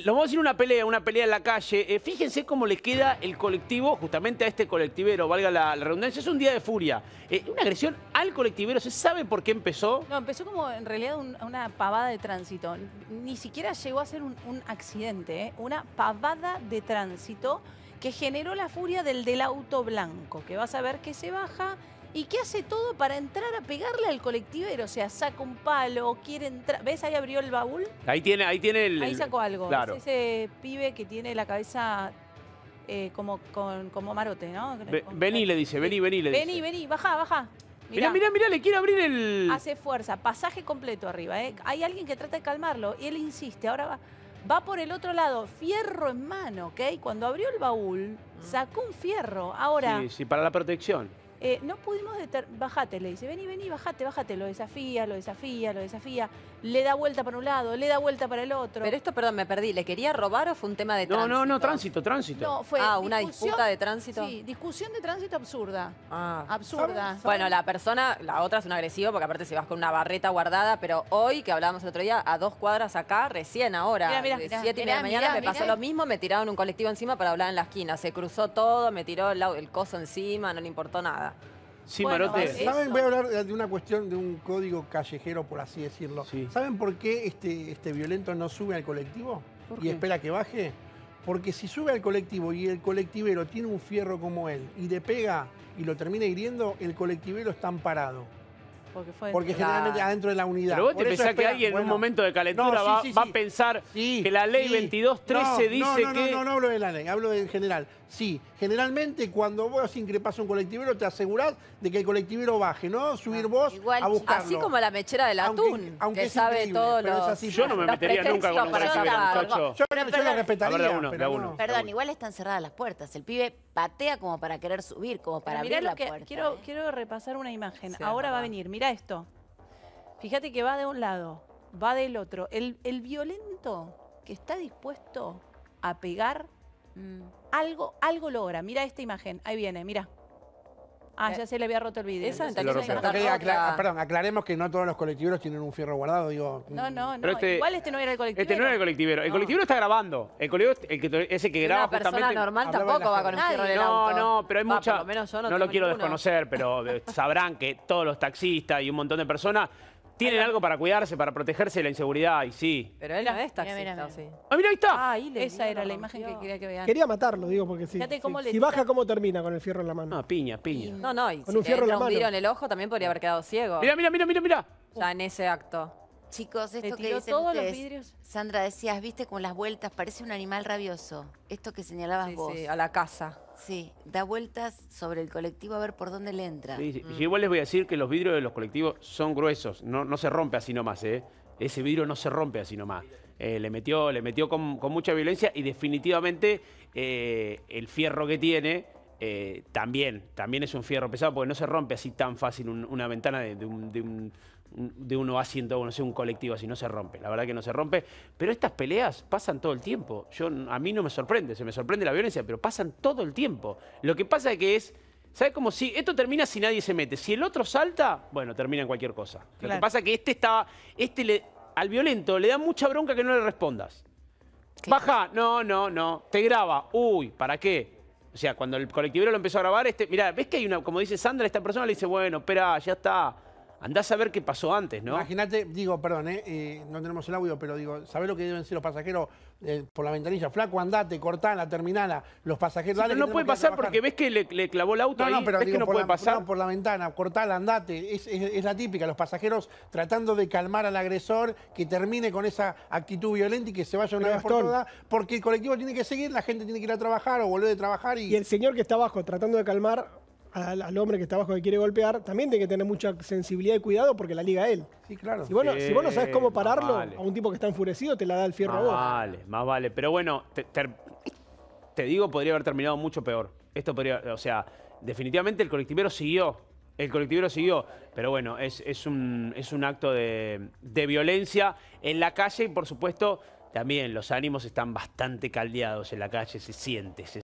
Lo vamos a decir una pelea, una pelea en la calle. Eh, fíjense cómo le queda el colectivo, justamente a este colectivero, valga la, redundancia. Es un día de furia. Eh, una agresión al colectivero. ¿Se sabe por qué empezó? No, empezó como en realidad una pavada de tránsito. Ni siquiera llegó a ser un, accidente, eh. una pavada de tránsito que generó la furia del del auto blanco, que vas a ver que se baja y qué hace todo para entrar a pegarle al colectivero. O sea, saca un palo, quiere entrar. ¿Ves? Ahí abrió el baúl. Ahí tiene, ahí tiene el. Ahí sacó algo. Claro. Es ese pibe que tiene la cabeza eh, como, como marote, ¿no? vení, le dice, vení, vení, le dice. Vení, vení, baja, baja. Mirá. mirá, mirá, le quiere abrir el. Hace fuerza, pasaje completo arriba, ¿eh? Hay alguien que trata de calmarlo y él insiste, ahora va. Va por el otro lado, fierro en mano, ¿ok? Cuando abrió el baúl, mm. sacó un fierro. Ahora. Sí, sí, para la protección. Eh, no pudimos determinar, bajate, le dice, vení, vení, bajate, bájate lo desafía, lo desafía, lo desafía, le da vuelta para un lado, le da vuelta para el otro. Pero esto, perdón, me perdí, ¿le quería robar o fue un tema de tránsito? No, no, no, tránsito, tránsito. fue ah, una disputa de tránsito. Sí, discusión de tránsito absurda. Ah. Absurda. Bueno, la persona, la otra es un agresivo porque aparte si vas con una barreta guardada, pero hoy, que hablábamos el otro día, a dos cuadras acá, recién ahora, de y media de la mañana, me pasó lo mismo, me tiraron un colectivo encima para hablar en la esquina, se cruzó todo, me tiró el coso encima, no le importó nada. Sí, Marote. ¿Saben? Voy a hablar de una cuestión de un código callejero, por así decirlo. ¿Saben por qué este, este violento no sube al colectivo y espera que baje? Porque si sube al colectivo y el colectivero tiene un fierro como él y le pega y lo termina hiriendo, el colectivero está amparado. Porque, fue Porque generalmente adentro de la unidad. Pero vos te pensás que alguien en un momento de calentura va, a pensar que la ley 2213 dice que... No, no, no no hablo de la ley, hablo en general. Sí, generalmente cuando vos increpás un colectivero te asegurás de que el colectivero baje, ¿no? Subir ah. vos a buscarlo. Así como la mechera del atún, aunque, aunque que sabe todo lo yo no me metería nunca con un colectivero, muchacho. Yo, pero, yo lo respetaría, ver, uno, pero uno, Perdón, igual están cerradas las puertas. El pibe patea como para querer subir, como para abrir la puerta. Quiero repasar una imagen. Ahora va a venir, Mira esto. Fíjate que va de un lado, va del otro. El, violento que está dispuesto a pegar, mm, algo, algo logra. Mira esta imagen, ahí viene, mira. Ah, eh, ya se le había roto el vidrio. Esa Perdón, aclaremos que no todos los colectiveros tienen un fierro guardado, digo. No, no, no. Este, igual este no era el colectivero. Este no era el colectivero. El colectivero está grabando. El colectivero el que, ese que graba Una persona normal tampoco va con un fierro de el auto. No, no, pero hay mucha... Menos yo no, lo quiero desconocer, pero eh, sabrán que todos los taxistas y un montón de personas tienen algo para cuidarse, para protegerse de la inseguridad, y sí. Pero él no es taxista, mira, mira, mira. sí. ¡Ah, mira, ahí está! Ah, ahí Esa era la imagen que quería que vean. Quería matarlo, digo, porque sí, le si baja, ¿cómo termina con el fierro en la mano? Ah, piña, piña. No, no, y con un fierro en la mano. tiro en el ojo también podría haber quedado ciego. Mira, mira, mira, mira, mira. O sea, en ese acto. Chicos, esto que dicen Sandra decías, viste con las vueltas, parece un animal rabioso. Esto que señalabas vos. Sí, a la casa. Sí, da vueltas sobre el colectivo a ver por dónde le entra. Sí, mm. igual les voy a decir que los vidrios de los colectivos son gruesos, no, no se rompe así nomás, ¿eh? Ese vidrio no se rompe así nomás. Eh, le metió, le metió con, mucha violencia y definitivamente eh, el fierro que tiene eh, también, también es un fierro pesado porque no se rompe así tan fácil una ventana de, un, de uno haciendo, no sé, un colectivo así, no se rompe, la verdad que no se rompe, pero estas peleas pasan todo el tiempo, Yo, a mí no me sorprende, se me sorprende la violencia, pero pasan todo el tiempo. Lo que pasa es que es, ¿sabes cómo? Si esto termina si nadie se mete, si el otro salta, bueno, termina en cualquier cosa. Lo que pasa que este está este le, al violento le da mucha bronca que no le respondas. Baja, no, no, no, te graba, uy, ¿para qué? O sea, cuando el colectivero lo empezó a grabar, este, mira, ves que hay una, como dice Sandra, esta persona le dice, bueno, espera, ya está. Andás a ver qué pasó antes, ¿no? Imagínate, digo, perdón, eh, eh, no tenemos el audio, pero digo, ¿sabés lo que deben ser los pasajeros eh, por la ventanilla? Flaco, andate, cortala, terminala. Los pasajeros, pero No puede pasar porque ves que le, clavó el auto no, ahí, no, pero, que no puede pasar. No, por la ventana, cortala, andate. Es, la típica, los pasajeros tratando de calmar al agresor, que termine con esa actitud violenta y que se vaya una vez por todas, porque el colectivo tiene que seguir, la gente tiene que ir a trabajar o volver de trabajar. Y... y el señor que está abajo tratando de calmar al, hombre que está abajo que quiere golpear, también tiene que tener mucha sensibilidad y cuidado porque la liga él. Sí, claro. Si vos, no, si sabes cómo pararlo, a un tipo que está enfurecido te la da el fierro a vos. Vale, más vale. Pero bueno, te, digo, podría haber terminado mucho peor. Esto podría, o sea, definitivamente el colectivero siguió. El colectivero siguió, pero bueno, es, un, es un acto de, de violencia en la calle y por supuesto también los ánimos están bastante caldeados en la calle, se siente, se